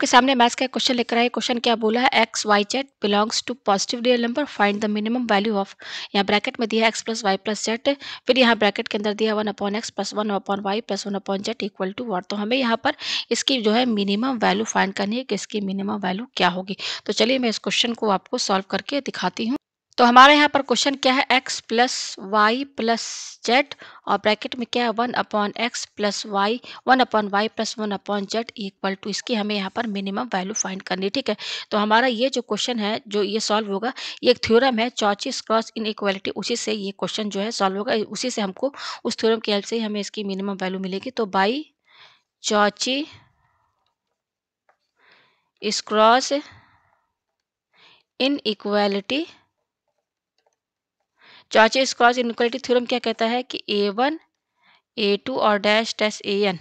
आपके सामने मैथ्स का क्वेश्चन लिख रहा है क्वेश्चन क्या बोला है X Y Z belongs to positive real number find the minimum value of यहाँ ब्रैकेट में दिया है X plus Y plus Z फिर यहाँ ब्रैकेट के अंदर दिया one upon X plus one upon Y plus one upon Z equal to one तो हमें यहाँ पर इसकी जो है मिनिमम वैल्यू फाइंड करनी है कि इसकी मिनिमम वैल्यू क्या होगी तो चलिए मैं इस क्वेश्चन को आपको सॉल्व करके दिखाती हूँ तो हमारे यहाँ पर क्वेश्चन क्या है X plus Y plus Z और ब्रैकेट में क्या है one upon X plus Y one upon Y plus one upon Z equal to इसकी हमें यहाँ पर मिनिमम वैल्यू फाइंड करनी है ठीक है तो हमारा ये जो क्वेश्चन है जो ये सॉल्व होगा ये एक थ्योरम है चौचिस क्रॉस इन इक्वालिटी उसी से ये क्वेश्चन जो है सॉल्व होगा उसी से हमको उस थ्योरम की हेल्प से हमें इसकी मिनिमम वैल्यू मिलेगी तो बाई चौची इस क्रॉस इन इक्वालिटी चार्चे स्कॉर्च इनक्वालिटी थ्योरम क्या कहता है कि ए वन ए टू और डैश डैश ए एन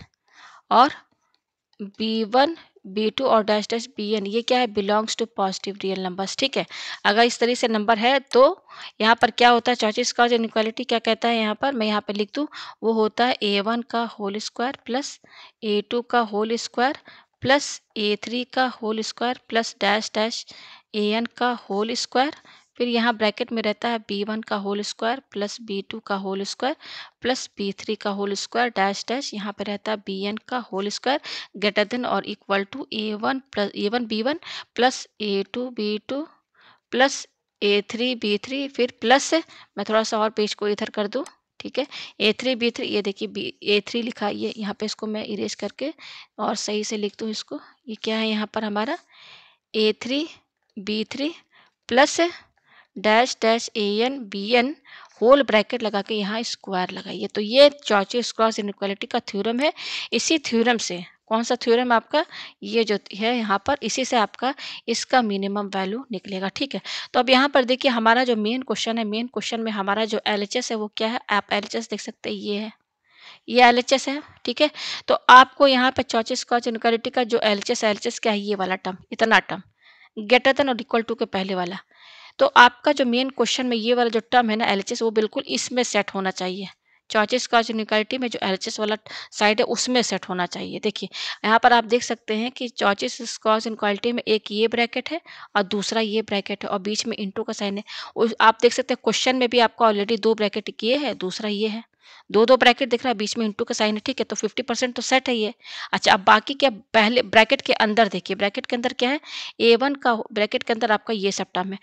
और बी वन बी टू और डैश डैश बी एन ये क्या है belongs to positive real numbers ठीक है अगर इस तरीके से नंबर है तो यहाँ पर क्या होता है चौची स्कॉर्ज इनक्वालिटी क्या कहता है यहाँ पर मैं यहाँ पर लिख दूँ वो होता है ए वन का whole square plus A two का whole square plus A three का whole square plus dash dash A N का होल स्क्वायर फिर यहाँ ब्रैकेट में रहता है बी वन का whole square plus B two का whole square plus B three का होल स्क्वायर डैश डैश यहाँ पे रहता है बी एन का होल स्क्वायर ग्रेटर देन और equal to A one plus A one B one plus A two B two plus A three B three फिर plus मैं थोड़ा सा और पेज को इधर कर दूँ ठीक है ए थ्री बी थ्री ये देखिए बी ए थ्री लिखा ये यहाँ पे इसको मैं इरेज करके और सही से लिख दूँ इसको ये क्या है यहाँ पर हमारा A three B three plus dash dash A N B N whole bracket लगा के यहाँ स्क्वायर लगाइए तो ये चॉर्चिस इन इनक्वालिटी का थ्योरम है इसी थ्योरम से कौन सा थ्योरम आपका ये जो है यहाँ पर इसी से आपका इसका मिनिमम वैल्यू निकलेगा ठीक है तो अब यहाँ पर देखिए हमारा जो मेन क्वेश्चन है मेन क्वेश्चन में हमारा जो एल है वो क्या है आप एल देख सकते हैं ये है ये एल एच एस है ठीक है तो आपको यहाँ पर चौचे कॉच इनक्वालिटी का जो L H S L H S क्या है ये वाला टर्म इतना टर्म ग्रेटर देन और इक्वल टू के पहले वाला तो आपका जो मेन क्वेश्चन में ये वाला जो टर्म है ना एल वो बिल्कुल इसमें सेट होना चाहिए चॉइसिस कॉज यूनिकलिटी में जो एल वाला साइड है उसमें सेट होना चाहिए देखिए यहाँ पर आप देख सकते हैं कि चॉइसिस स्कॉज क्वालिटी में एक ये ब्रैकेट है और दूसरा ये ब्रैकेट है और बीच में इंटू का साइन है आप देख सकते हैं क्वेश्चन में भी आपका ऑलरेडी दो ब्रैकेट ये है दूसरा ये है दो दो ब्रैकेट दिख रहा है बीच में इंटू का साइन है ठीक है तो फिफ्टी परसेंट तो सेट है ये अच्छा अब बाकी क्या पहले ब्रैकेट के अंदर देखिए ब्रैकेट के अंदर क्या है ए वन का ब्रैकेट के अंदर आपका ये सब टर्म है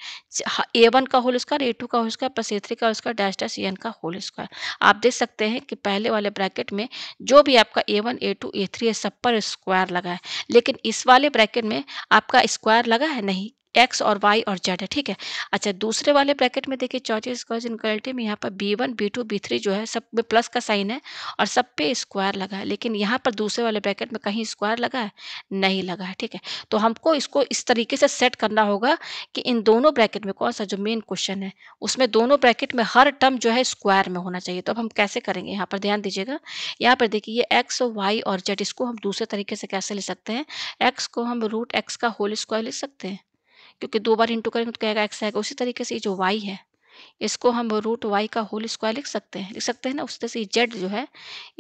ए वन का होल स्क्वायर ए टू का whole square plus A three का whole square dash dash N का होल स्क्वायर आप देख सकते हैं कि पहले वाले ब्रैकेट में जो भी आपका A one A two A three है सब पर स्क्वायर लगा है लेकिन इस वाले ब्रैकेट में आपका स्क्वायर लगा है नहीं एक्स और वाई और जेड है ठीक है अच्छा दूसरे वाले ब्रैकेट में देखिए चौथी स्क्वायर क्वालिटी में यहाँ पर B one B two B three जो है सब में प्लस का साइन है और सब पे स्क्वायर लगा है लेकिन यहाँ पर दूसरे वाले ब्रैकेट में कहीं स्क्वायर लगा है नहीं लगा है ठीक है तो हमको इसको इस तरीके से सेट करना होगा कि इन दोनों ब्रैकेट में कौन सा जो मेन क्वेश्चन है उसमें दोनों ब्रैकेट में हर टर्म जो है स्क्वायर में होना चाहिए तो अब हम कैसे करेंगे यहाँ पर ध्यान दीजिएगा यहाँ पर देखिए ये एक्स वाई और जेड इसको हम दूसरे तरीके से कैसे ले सकते हैं एक्स को हम रूट एक्स का होल स्क्वायर ले सकते हैं क्योंकि दो बार इंटू करेंगे तो कहेगा एक्स आएगा उसी तरीके से ये जो वाई है इसको हम रूट वाई का होल स्क्वायर लिख सकते हैं लिख सकते हैं ना उस तरह से जेड जो है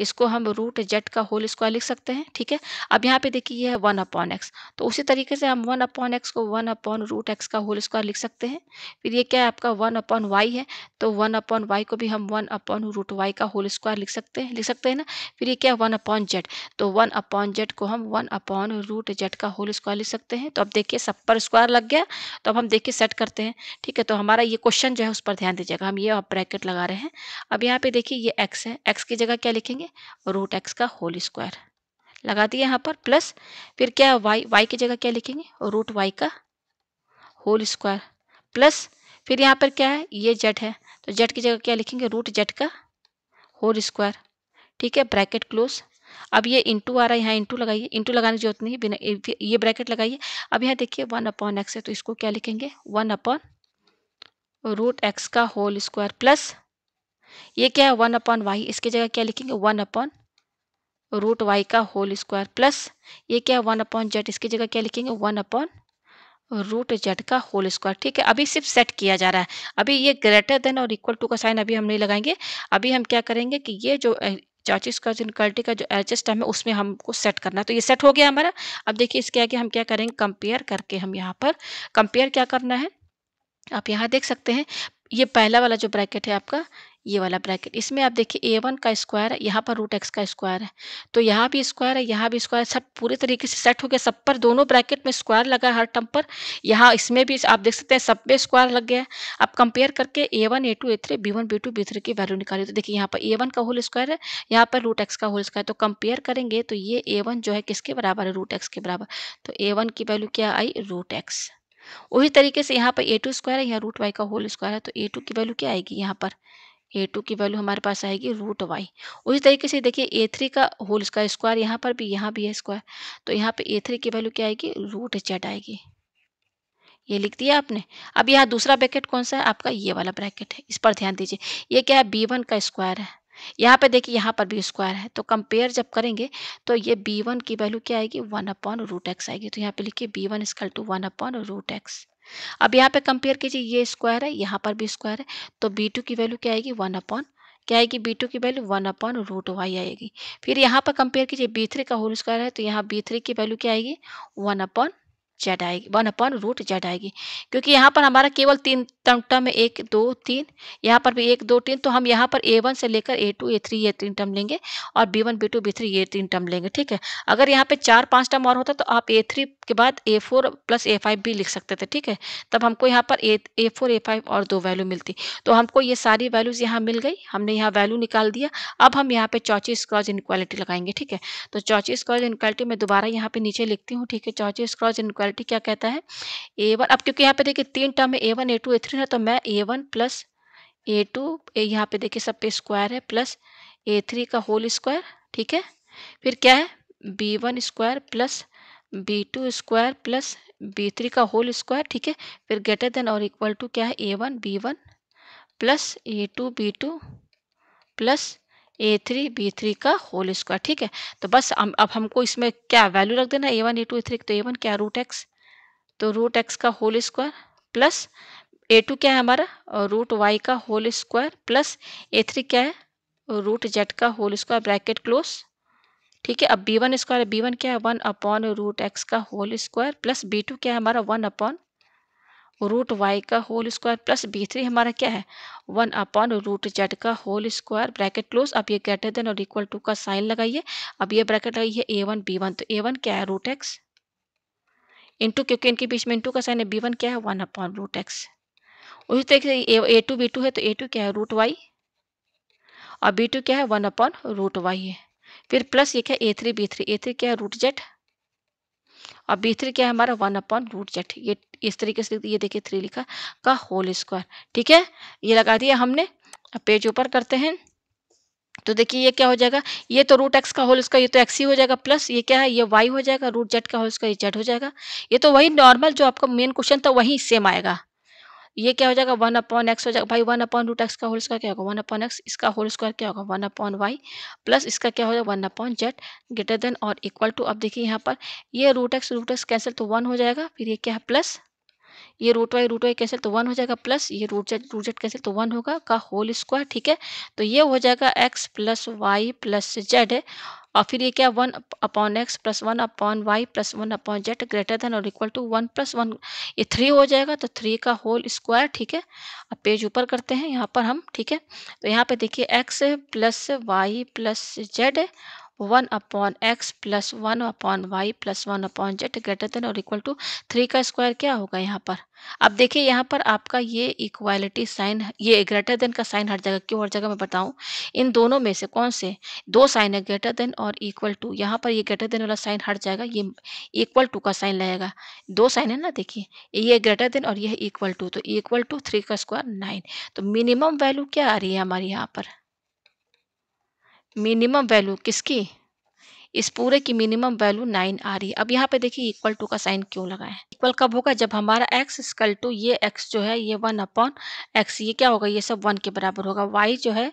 इसको हम रूट जेड का होल स्क्वायर लिख सकते हैं ठीक है अब यहाँ पे देखिए ये है वन अपॉन एक्स तो उसी तरीके से हम वन अपॉन एक्स को वन अपॉन रूट एक्स का होल स्क्वायर लिख सकते हैं फिर ये क्या है आपका वन अपॉन वाई है तो वन अपॉन वाई को भी हम वन अपॉन रूट वाई का होल स्क्वायर लिख सकते हैं लिख सकते हैं ना फिर ये क्या है वन अपॉन जेड तो वन अपॉन जेड को हम वन अपॉन रूट जेड का होल स्क्वायर लिख सकते हैं तो अब देखिए सब पर स्क्वायर लग गया तो अब हम देखिए सेट करते हैं ठीक है तो हमारा ये क्वेश्चन जो है उस पर ध्यान दीजिएगा हम ये ब्रैकेट लगा रहे हैं अब यहाँ पे देखिए ये एक्स है एक्स की जगह क्या लिखेंगे रूट एक्स का होल स्क्वायर लगा दिए यहाँ पर प्लस फिर क्या वाई वाई की जगह क्या लिखेंगे रूट वाई का होल स्क्वायर प्लस फिर यहाँ पर क्या है ये जेड है तो जेड की जगह क्या लिखेंगे रूट जेड का होल स्क्वायर ठीक है ब्रैकेट क्लोज अब ये इंटू आ रहा है यहाँ इंटू लगाइए इंटू लगाने की जरूरत नहीं बिना ये ब्रैकेट लगाइए अब यहाँ देखिए वन अपॉन एक्स है तो इसको क्या लिखेंगे वन अपॉन रूट एक्स का होल स्क्वायर प्लस ये क्या है वन अपॉन वाई इसकी जगह क्या लिखेंगे वन अपॉन रूट वाई का होल स्क्वायर प्लस ये क्या है वन अपॉन जेड इसकी जगह क्या लिखेंगे वन अपॉन रूट जेड का होल स्क्वायर ठीक है अभी सिर्फ सेट किया जा रहा है अभी ये ग्रेटर देन और इक्वल टू का साइन अभी हम नहीं लगाएंगे अभी हम क्या करेंगे कि ये जो चार्जिस का क्वालिटी का जो एडजस्ट है उसमें हमको सेट करना है तो ये सेट हो गया हमारा अब देखिए इसके आगे हम क्या करेंगे कंपेयर करके हम यहाँ पर कंपेयर क्या करना है आप यहाँ देख सकते हैं ये पहला वाला जो ब्रैकेट है आपका ये वाला ब्रैकेट इसमें आप देखिए ए वन का स्क्वायर है यहाँ पर रूट एक्स का स्क्वायर है तो यहाँ भी स्क्वायर है यहाँ भी स्क्वायर सब पूरे तरीके से सेट हो गया सब पर दोनों ब्रैकेट में स्क्वायर लगा हर टर्म पर यहाँ इसमें भी आप देख सकते हैं सब पे स्क्वायर लग गया है आप कंपेयर करके A one A two A three B one B two B three की वैल्यू निकाली तो देखिए यहाँ पर ए वन का होल स्क्वायर है यहाँ पर रूट एक्स का होल स्क्वायर तो कंपेयर करेंगे तो ये ए वन जो है किसके बराबर है रूट एक्स के बराबर तो ए वन की वैल्यू क्या आई रूट एक्स उसी तरीके से यहाँ पर ए टू स्क्वायर है यहाँ रूट वाई का होल स्क्वायर है तो ए टू की वैल्यू क्या आएगी यहाँ पर ए टू की वैल्यू हमारे पास आएगी रूट वाई उसी तरीके से देखिए ए थ्री का होल का स्क्वायर यहाँ पर भी यहाँ भी है स्क्वायर तो यहाँ पर ए थ्री की वैल्यू क्या आएगी रूट जेड आएगी ये लिख दिया आपने अब यहाँ दूसरा ब्रैकेट कौन सा है आपका ये वाला ब्रैकेट है इस पर ध्यान दीजिए ये क्या है बी वन का स्क्वायर है यहाँ पे देखिए यहाँ पर भी स्क्वायर है तो कंपेयर जब करेंगे तो ये बी वन की वैल्यू क्या आएगी वन अपॉन रूट एक्स आएगी तो यहाँ पे लिखिए B one square two one upon root X अब यहाँ पे कंपेयर कीजिए ये स्क्वायर है यहाँ पर भी स्क्वायर है तो बी टू की वैल्यू क्या आएगी वन अपॉन क्या आएगी बी टू की value one upon root Y आएगी फिर यहाँ पर कंपेयर कीजिए बी थ्री का होल स्क्वायर है तो यहाँ बी थ्री की वैल्यू क्या आएगी वन अपॉन जेड आएगी वन अपॉन रूट जेड आएगी क्योंकि यहाँ पर हमारा केवल तीन टर्म एक दो तीन यहाँ पर भी एक दो तीन तो हम यहाँ पर ए वन से लेकर ए टू ए थ्री ये तीन टर्म लेंगे और B one B two B three ये तीन टर्म लेंगे ठीक है अगर यहाँ पे चार पांच टर्म और होता तो आप ए थ्री के बाद A four plus A five भी लिख सकते थे ठीक है तब हमको यहाँ पर ए ए फोर ए फाइव और दो वैल्यू मिलती तो हमको ये सारी वैल्यूज़ यहाँ मिल गई हमने यहाँ वैल्यू निकाल दिया अब हम यहाँ पे चौची स्क्रॉज इनक्वालिटी लगाएंगे ठीक है तो चौची स्क्रॉज इनक्वालिटी मैं दोबारा यहाँ पे नीचे लिखती हूँ ठीक है चौची स्क्रॉज इनक्वालिटी क्या कहता है ए वन अब क्योंकि यहाँ पे देखिए तीन टर्म है A one A two A three है तो मैं A one plus A two यहाँ पे देखिए सब पे स्क्वायर है प्लस ए थ्री का होल स्क्वायर ठीक है फिर क्या है B one square plus B two square plus B three का होल स्क्वायर ठीक है फिर ग्रेटर देन और इक्वल टू क्या है A one B one plus A two B two plus A three B three का होल स्क्वायर ठीक है तो बस हम अब हमको इसमें क्या वैल्यू रख देना A one A two A three तो ए वन क्या रूट एक्स तो रूट एक्स का whole square plus A two क्या है हमारा रूट वाई का whole square plus A three क्या है रूट जेड का होल स्क्वायर ब्रैकेट क्लोज ठीक है अब B one square B one क्या है वन अपॉन रूट एक्स का whole square plus B two क्या है हमारा वन अपॉन रूट वाई का whole square plus B three हमारा क्या है वन अपॉन रूट जेड का होल स्क्वायर ब्रैकेट क्लोज अब ये ग्रेटर देन और इक्वल टू का साइन लगाइए अब ये ब्रैकेट लगाइए ए वन बी वन तो ए वन क्या है रूट एक्स इंटू क्योंकि इनके बीच में इंटू का साइन है बी वन क्या है वन अपॉन रूट एक्स उसी तरीके से ए टू बी टू है तो ए टू क्या है रूट वाई और बी टू क्या है वन अपॉन रूट वाई है फिर प्लस ये क्या A three B three A three क्या है रूट जेट और बी थ्री क्या है हमारा वन अपॉन रूट जेट ये इस तरीके से ये देखिए थ्री लिखा का होल स्क्वायर ठीक है ये लगा दिया हमने पेज ऊपर करते हैं तो देखिए ये क्या हो जाएगा ये तो रूट एक्स का होल उसका ये तो एक्स ही हो जाएगा प्लस ये क्या है ये वाई हो जाएगा रूट जेड का होल उसका ये जेड हो जाएगा ये तो वही नॉर्मल जो आपका मेन क्वेश्चन था वही सेम आएगा ये क्या हो जाएगा वन अपॉन एक्स हो जाएगा भाई वन अपॉन रूट एक्स का होल स्क्वायर क्या होगा वन अपॉन एक्स इसका होल स्क्वायर क्या होगा वन अपॉन वाई प्लस इसका क्या हो जाएगा one upon Z greater than और इक्वल टू अब देखिए यहाँ पर ये root X root X cancel तो वन हो जाएगा फिर ये क्या है प्लस ये root Y root Y cancel तो वन हो जाएगा प्लस ये root Z root Z cancel तो वन होगा का होल स्क्वायर ठीक है तो ये हो जाएगा X plus Y plus Z और फिर ये क्या one upon X plus one upon Y plus one upon Z greater than और equal to one plus one ये थ्री हो जाएगा तो थ्री का होल स्क्वायर ठीक है अब पेज ऊपर करते हैं यहाँ पर हम ठीक है तो यहाँ पे देखिए X plus Y plus Z one upon X plus one upon Y plus one upon Z greater than और इक्वल टू थ्री का स्क्वायर क्या होगा यहाँ पर अब देखिए यहाँ पर आपका ये इक्वालिटी साइन ये ग्रेटर देन का साइन हर जगह क्यों हर जगह मैं बताऊँ इन दोनों में से कौन से दो साइन है ग्रेटर देन और इक्वल टू यहाँ पर ये ग्रेटर देन वाला साइन हट जाएगा ये इक्वल टू का साइन लगेगा दो साइन है ना देखिए ये ग्रेटर देन और यह इक्वल टू तो इक्वल टू थ्री का स्क्वायर नाइन तो मिनिमम वैल्यू क्या आ रही है हमारी यहाँ पर मिनिमम वैल्यू किसकी इस पूरे की मिनिमम वैल्यू नाइन आ रही है अब यहाँ पे देखिए इक्वल टू का साइन क्यों लगा है इक्वल कब होगा जब हमारा एक्स स्कल टू ये एक्स जो है ये वन अपॉन एक्स ये क्या होगा ये सब वन के बराबर होगा वाई जो है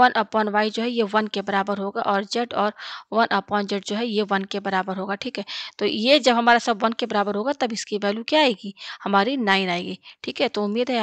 वन अपॉन वाई जो है ये वन के बराबर होगा और जेड और वन अपॉन जेड जो है ये वन के बराबर होगा ठीक है तो ये जब हमारा सब वन के बराबर होगा तब इसकी वैल्यू क्या आएगी हमारी नाइन आएगी ठीक है तो उम्मीद है